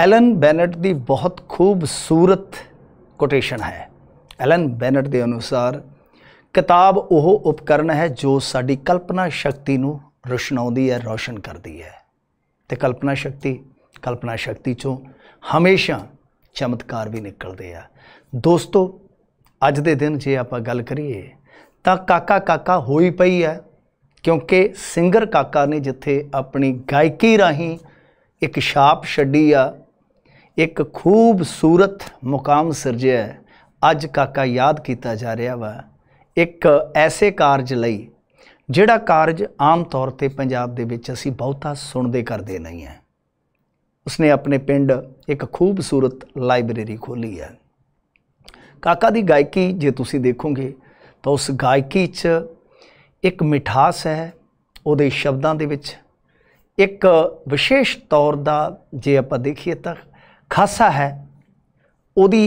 Allen Bennet ਦੀ ਬਹੁਤ ਖੂਬਸੂਰਤ quotation ਹੈ ਐਲਨ ਬੈਨਟ ਦੇ ਅਨੁਸਾਰ ਕਿਤਾਬ ਉਹ ਉਪਕਰਨ ਹੈ ਜੋ ਸਾਡੀ ਕਲਪਨਾ ਸ਼ਕਤੀ ਨੂੰ ਰੁਸ਼ਨਾਉਂਦੀ ਹੈ ਰੋਸ਼ਨ ਕਰਦੀ ਹੈ ਤੇ ਕਲਪਨਾ ਸ਼ਕਤੀ ਕਲਪਨਾ ਸ਼ਕਤੀ ਚੋਂ ਹਮੇਸ਼ਾ ਚਮਤਕਾਰ ਵੀ ਨਿਕਲਦੇ ਆ ਦੋਸਤੋ ਅੱਜ ਦੇ ਦਿਨ ਜੇ ਆਪਾਂ ਗੱਲ ਕਰੀਏ ਤਾਂ ਕਾਕਾ ਕਾਕਾ ਹੋਈ ਪਈ ਹੈ ਕਿਉਂਕਿ ਸਿੰਗਰ ਕਾਕਾ ਨੇ ਜਿੱਥੇ ਆਪਣੀ ਗਾਇਕੀ ਰਾਹੀਂ ਇੱਕ ਛਾਪ ਛੱਡੀ ਆ ਇੱਕ ਖੂਬਸੂਰਤ ਮੁਕਾਮ ਸਿਰਜਿਆ ਅੱਜ ਕਾਕਾ ਯਾਦ ਕੀਤਾ ਜਾ ਰਿਹਾ ਵਾ ਇੱਕ ਐਸੇ ਕਾਰਜ ਲਈ ਜਿਹੜਾ ਕਾਰਜ ਆਮ ਤੌਰ ਤੇ ਪੰਜਾਬ ਦੇ ਵਿੱਚ ਅਸੀਂ ਬਹੁਤਾ ਸੁਣਦੇ ਕਰਦੇ ਨਹੀਂ ਹੈ ਉਸਨੇ ਆਪਣੇ ਪਿੰਡ ਇੱਕ ਖੂਬਸੂਰਤ ਲਾਇਬ੍ਰੇਰੀ ਖੋਲੀ ਹੈ ਕਾਕਾ ਦੀ ਗਾਇਕੀ ਜੇ ਤੁਸੀਂ ਦੇਖੋਗੇ ਤਾਂ ਉਸ ਗਾਇਕੀ 'ਚ ਇੱਕ ਮਿਠਾਸ ਹੈ ਉਹਦੇ ਸ਼ਬਦਾਂ ਦੇ ਵਿੱਚ ਇੱਕ ਵਿਸ਼ੇਸ਼ ਤੌਰ ਦਾ ਜੇ ਆਪਾਂ ਦੇਖੀਏ ਤਾਂ ਖਾਸਾ ਹੈ ਉਹਦੀ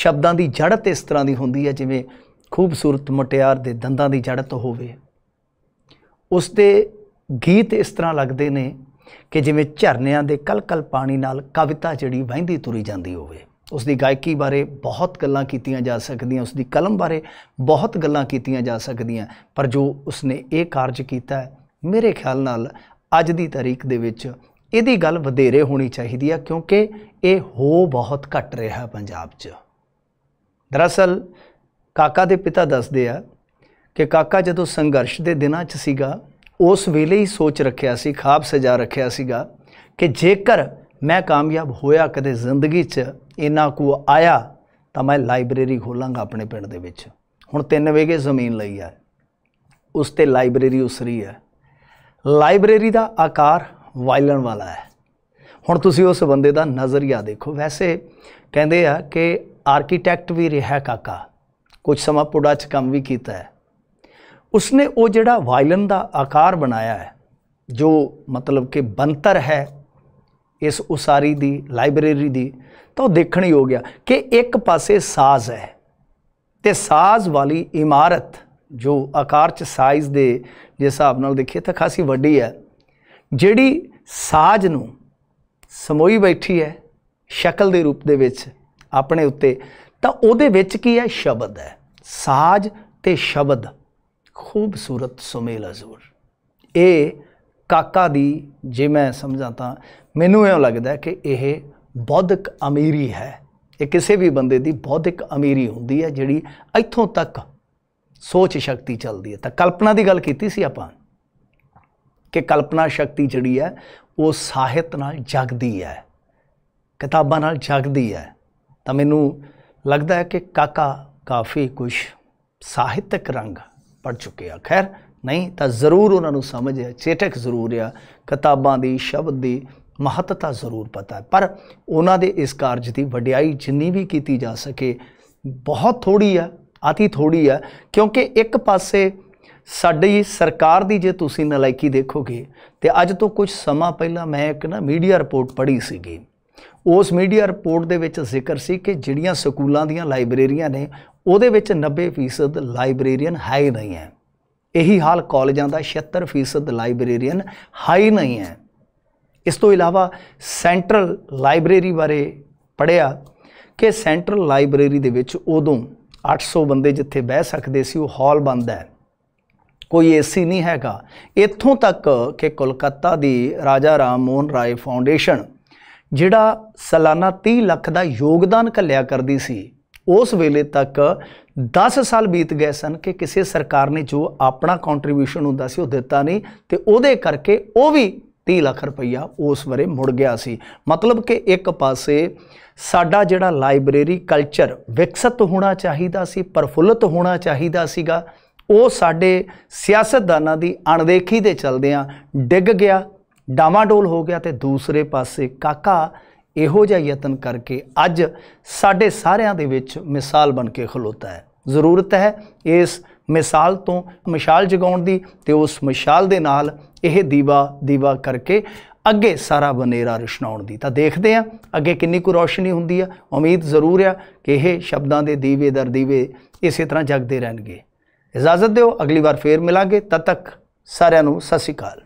ਸ਼ਬਦਾਂ ਦੀ ਜੜਤ ਇਸ ਤਰ੍ਹਾਂ ਦੀ ਹੁੰਦੀ ਹੈ ਜਿਵੇਂ ਖੂਬਸੂਰਤ ਮਟਿਆਰ ਦੇ ਦੰਦਾਂ ਦੀ ਜੜਤ ਹੋਵੇ ਉਸ ਦੇ ਗੀਤ ਇਸ ਤਰ੍ਹਾਂ ਲੱਗਦੇ ਨੇ ਕਿ ਜਿਵੇਂ ਝਰਨਿਆਂ ਦੇ ਕਲਕਲ ਪਾਣੀ ਨਾਲ ਕਵਿਤਾ ਜਿਹੜੀ ਵਹਿੰਦੀ ਤੁਰੀ ਜਾਂਦੀ ਹੋਵੇ ਉਸ ਦੀ ਗਾਇਕੀ ਬਾਰੇ ਬਹੁਤ ਗੱਲਾਂ ਕੀਤੀਆਂ ਜਾ ਸਕਦੀਆਂ ਉਸ ਦੀ ਕਲਮ ਬਾਰੇ ਬਹੁਤ ਗੱਲਾਂ ਕੀਤੀਆਂ ਜਾ ਸਕਦੀਆਂ ਪਰ ਜੋ ਉਸਨੇ ਇਹ ਕਾਰਜ ਕੀਤਾ ਹੈ ਮੇਰੇ ਖਿਆਲ ਨਾਲ ਅੱਜ ਦੀ ਤਾਰੀਖ ਦੇ ਵਿੱਚ ਇਹਦੀ ਗੱਲ ਵਧੇਰੇ ਹੋਣੀ ਚਾਹੀਦੀ ਆ ਕਿਉਂਕਿ ਇਹ ਹੋ ਬਹੁਤ ਘਟ ਰਿਹਾ ਹੈ ਪੰਜਾਬ 'ਚ ਦਰਅਸਲ ਕਾਕਾ ਦੇ ਪਿਤਾ ਦੱਸਦੇ ਆ ਕਿ ਕਾਕਾ ਜਦੋਂ ਸੰਘਰਸ਼ ਦੇ ਦਿਨਾਂ 'ਚ ਸੀਗਾ ਉਸ ਵੇਲੇ ਹੀ ਸੋਚ ਰੱਖਿਆ ਸੀ ਖਾਬ ਸਜਾ ਰੱਖਿਆ ਸੀਗਾ ਕਿ ਜੇਕਰ ਮੈਂ ਕਾਮਯਾਬ ਹੋਇਆ ਕਦੇ ਜ਼ਿੰਦਗੀ 'ਚ ਇਨਾ ਕੋ ਆਇਆ ਤਾਂ ਮੈਂ ਲਾਇਬ੍ਰੇਰੀ ਖੋਲਾਂਗਾ ਆਪਣੇ ਪਿੰਡ ਦੇ ਵਿੱਚ ਹੁਣ ਤਿੰਨ ਵੇਗੇ ਜ਼ਮੀਨ ਲਈ ਆ ਉਸ ਤੇ ਲਾਇਬ੍ਰੇਰੀ ਉਸਰੀ ਹੈ ਲਾਇਬ੍ਰੇਰੀ ਦਾ ਆਕਾਰ ਵਾਇਲਣ ਵਾਲਾ ਹੈ ਹੁਣ ਤੁਸੀਂ ਉਸ ਬੰਦੇ ਦਾ ਨਜ਼ਰੀਆ ਦੇਖੋ ਵੈਸੇ ਕਹਿੰਦੇ ਆ ਕਿ ਆਰਕੀਟੈਕਟ ਵੀ ਰਿਹਾ ਕਾਕਾ ਕੁਝ ਸਮਾਂ ਪੁੜਾ 'ਚ ਕੰਮ ਵੀ ਕੀਤਾ ਹੈ ਉਸਨੇ ਉਹ ਜਿਹੜਾ ਵਾਇਲਨ ਦਾ ਆਕਾਰ ਬਣਾਇਆ ਹੈ ਜੋ ਮਤਲਬ ਕਿ ਬੰਤਰ ਹੈ ਇਸ ਉਸਾਰੀ ਦੀ ਲਾਇਬ੍ਰੇਰੀ ਦੀ ਤਾਂ ਦੇਖਣੀ ਦੇਖਣ ਹੀ ਹੋ ਗਿਆ ਕਿ ਇੱਕ ਪਾਸੇ ਸਾਜ਼ ਹੈ ਤੇ ਸਾਜ਼ ਵਾਲੀ ਇਮਾਰਤ ਜੋ ਆਕਾਰ ਚ ਸਾਈਜ਼ ਦੇ ਜਿਸ ਹਿਸਾਬ ਨਾਲ ਦੇਖੀਏ ਤਾਂ ਖਾਸੀ ਵੱਡੀ ਹੈ ਜਿਹੜੀ ਸਾਜ ਨੂੰ ਸਮੋਈ ਬੈਠੀ ਹੈ ਸ਼ਕਲ ਦੇ ਰੂਪ ਦੇ ਵਿੱਚ ਆਪਣੇ ਉੱਤੇ ਤਾਂ ਉਹਦੇ ਵਿੱਚ ਕੀ ਹੈ ਸ਼ਬਦ ਹੈ ਸਾਜ ਤੇ ਸ਼ਬਦ ਖੂਬਸੂਰਤ ਸੁਮੇਲ ਅਜ਼ੂਰ ਇਹ ਕਾਕਾ ਦੀ ਜੇ ਮੈਂ ਸਮਝਾਂ ਤਾਂ ਮੈਨੂੰ ਇਹ ਲੱਗਦਾ ਕਿ ਇਹ ਬੌਧਿਕ ਅਮੀਰੀ ਹੈ ਇਹ ਕਿਸੇ ਵੀ ਬੰਦੇ ਦੀ ਬੌਧਿਕ ਅਮੀਰੀ ਹੁੰਦੀ ਹੈ ਜਿਹੜੀ ਇੱਥੋਂ ਤੱਕ ਸੋਚ ਸ਼ਕਤੀ ਚੱਲਦੀ ਹੈ ਤਾਂ ਕਲਪਨਾ ਦੀ ਗੱਲ ਕੀਤੀ ਸੀ ਆਪਾਂ ਕਿ ਕਲਪਨਾ ਸ਼ਕਤੀ ਜਿਹੜੀ ਹੈ ਉਹ ਸਾਹਿਤ ਨਾਲ ਜਗਦੀ ਹੈ ਕਿਤਾਬਾਂ ਨਾਲ ਜਗਦੀ ਹੈ ਤਾਂ ਮੈਨੂੰ ਲੱਗਦਾ ਹੈ ਕਿ ਕਾਕਾ ਕਾਫੀ ਕੁਝ ਸਾਹਿਤਕ ਰੰਗ ਪੜ ਚੁੱਕੇ ਆ ਖੈਰ ਨਹੀਂ ਤਾਂ ਜ਼ਰੂਰ ਉਹਨਾਂ ਨੂੰ ਸਮਝ ਹੈ ਚੇਟਕ ਜ਼ਰੂਰ ਆ ਕਿਤਾਬਾਂ ਦੀ ਸ਼ਬਦ ਦੀ ਮਹੱਤਤਾ ਜ਼ਰੂਰ ਪਤਾ ਹੈ ਪਰ ਉਹਨਾਂ ਦੇ ਇਸ ਕਾਰਜ ਦੀ ਵਡਿਆਈ ਜਿੰਨੀ ਵੀ ਕੀਤੀ ਜਾ ਸਕੇ ਬਹੁਤ ਥੋੜੀ ਆ ਆਤੀ ਥੋੜੀ ਆ ਕਿਉਂਕਿ ਇੱਕ ਪਾਸੇ ਸਾਡੀ ਸਰਕਾਰ ਦੀ ਜੇ ਤੁਸੀਂ ਨਲਾਇਕੀ ਦੇਖੋਗੇ ਤੇ ਅੱਜ ਤੋਂ ਕੁਝ ਸਮਾਂ ਪਹਿਲਾਂ ਮੈਂ ਇੱਕ ਨਾ ਮੀਡੀਆ ਰਿਪੋਰਟ ਪੜ੍ਹੀ ਸੀਗੀ ਉਸ ਮੀਡੀਆ ਰਿਪੋਰਟ ਦੇ ਵਿੱਚ ਜ਼ਿਕਰ ਸੀ ਕਿ ਜਿਹੜੀਆਂ ਸਕੂਲਾਂ ਦੀਆਂ ਲਾਇਬ੍ਰੇਰੀਆਂ ਨੇ ਉਹਦੇ ਵਿੱਚ 90% ਲਾਇਬ੍ਰੇਰੀਅਨ ਹਾਈ ਨਹੀਂ ਹੈ ਇਹੀ ਹਾਲ ਕਾਲਜਾਂ ਦਾ 76% ਲਾਇਬ੍ਰੇਰੀਅਨ ਹਾਈ ਨਹੀਂ ਹੈ ਇਸ ਤੋਂ ਇਲਾਵਾ ਸੈਂਟਰਲ ਲਾਇਬ੍ਰੇਰੀ ਬਾਰੇ ਪੜਿਆ ਕਿ ਸੈਂਟਰਲ ਲਾਇਬ੍ਰੇਰੀ ਦੇ ਵਿੱਚ ਉਦੋਂ 800 ਬੰਦੇ ਜਿੱਥੇ ਬਹਿ ਸਕਦੇ ਸੀ ਉਹ ਹਾਲ ਬੰਦ ਹੈ ਕੋਈ ਏਸੀ ਨਹੀਂ ਹੈਗਾ ਇੱਥੋਂ ਤੱਕ ਕਿ ਕੋਲਕਾਤਾ ਦੀ ਰਾਜਾ ਰਾਮ ਮੋਹਨ ਰਾਏ ਫਾਊਂਡੇਸ਼ਨ ਜਿਹੜਾ ਸਾਲਾਨਾ 30 ਲੱਖ ਦਾ ਯੋਗਦਾਨ ਕੱਲਿਆ ਕਰਦੀ ਸੀ ਉਸ ਵੇਲੇ ਤੱਕ 10 ਸਾਲ ਬੀਤ ਗਏ ਸਨ ਕਿ ਕਿਸੇ ਸਰਕਾਰ ਨੇ ਜੋ ਆਪਣਾ ਕੰਟਰੀਬਿਊਸ਼ਨ ਹੁੰਦਾ ਸੀ ਉਹ ਦਿੱਤਾ ਨਹੀਂ ਤੇ ਉਹਦੇ ਕਰਕੇ ਉਹ ਵੀ 30 ਲੱਖ ਰੁਪਈਆ ਉਸ ਵਰੇ ਮੁੜ ਗਿਆ ਸੀ ਮਤਲਬ ਕਿ ਇੱਕ ਪਾਸੇ ਸਾਡਾ ਜਿਹੜਾ ਲਾਇਬ੍ਰੇਰੀ ਕਲਚਰ ਵਿਕਸਿਤ ਹੋਣਾ ਚਾਹੀਦਾ ਸੀ ਪਰਫੁੱਲਤ ਹੋਣਾ ਚਾਹੀਦਾ ਸੀਗਾ ਉਹ ਸਾਡੇ ਸਿਆਸਤਦਾਨਾਂ ਦੀ ਅਣਦੇਖੀ ਦੇ ਚਲਦਿਆਂ ਡਿੱਗ ਗਿਆ ਡਾਮਾਡੋਲ ਹੋ ਗਿਆ ਤੇ ਦੂਸਰੇ ਪਾਸੇ ਕਾਕਾ ਇਹੋ ਜਿਹਾ ਯਤਨ ਕਰਕੇ ਅੱਜ ਸਾਡੇ ਸਾਰਿਆਂ ਦੇ ਵਿੱਚ ਮਿਸਾਲ ਬਣ ਕੇ ਖਲੋਤਾ ਹੈ ਜ਼ਰੂਰਤ ਹੈ ਇਸ ਮਿਸਾਲ ਤੋਂ ਮਿਸਾਲ ਜਗਾਉਣ ਦੀ ਤੇ ਉਸ ਮਿਸਾਲ ਦੇ ਨਾਲ ਇਹ ਦੀਵਾ ਦੀਵਾ ਕਰਕੇ ਅੱਗੇ ਸਾਰਾ ਬਨੇਰਾ ਰਿਸ਼ਨਾਉਣ ਦੀ ਤਾਂ ਦੇਖਦੇ ਆ ਅੱਗੇ ਕਿੰਨੀ ਕੁ ਰੋਸ਼ਨੀ ਹੁੰਦੀ ਆ ਉਮੀਦ ਜ਼ਰੂਰ ਆ ਕਿ ਇਹ ਸ਼ਬਦਾਂ ਦੇ ਦੀਵੇ ਦਰ ਦੀਵੇ ਇਸੇ ਤਰ੍ਹਾਂ ਜਗਦੇ ਰਹਿਣਗੇ ਇਜਾਜ਼ਤ ਦਿਓ ਅਗਲੀ ਵਾਰ ਫੇਰ ਮਿਲਾਂਗੇ ਤਦ ਤੱਕ ਸਾਰਿਆਂ ਨੂੰ ਸਤਿ ਸ਼੍ਰੀ ਅਕਾਲ